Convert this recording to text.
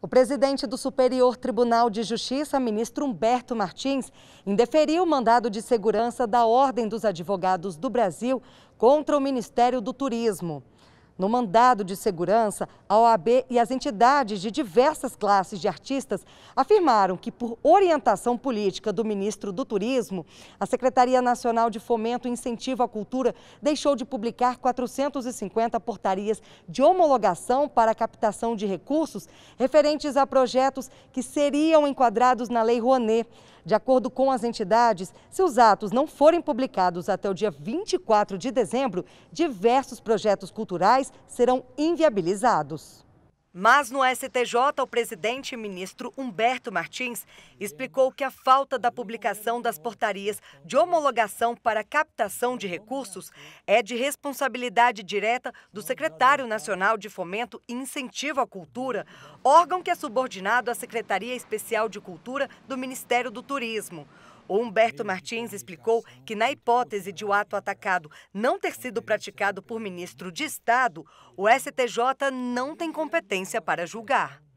O presidente do Superior Tribunal de Justiça, ministro Humberto Martins, indeferiu o mandado de segurança da Ordem dos Advogados do Brasil contra o Ministério do Turismo. No mandado de segurança, a OAB e as entidades de diversas classes de artistas afirmaram que, por orientação política do ministro do Turismo, a Secretaria Nacional de Fomento e Incentivo à Cultura deixou de publicar 450 portarias de homologação para a captação de recursos referentes a projetos que seriam enquadrados na Lei Rouanet. De acordo com as entidades, se os atos não forem publicados até o dia 24 de dezembro, diversos projetos culturais serão inviabilizados. Mas no STJ, o presidente ministro Humberto Martins explicou que a falta da publicação das portarias de homologação para captação de recursos é de responsabilidade direta do secretário nacional de Fomento e Incentivo à Cultura, órgão que é subordinado à Secretaria Especial de Cultura do Ministério do Turismo. O Humberto Martins explicou que, na hipótese de o ato atacado não ter sido praticado por ministro de Estado, o STJ não tem competência para julgar.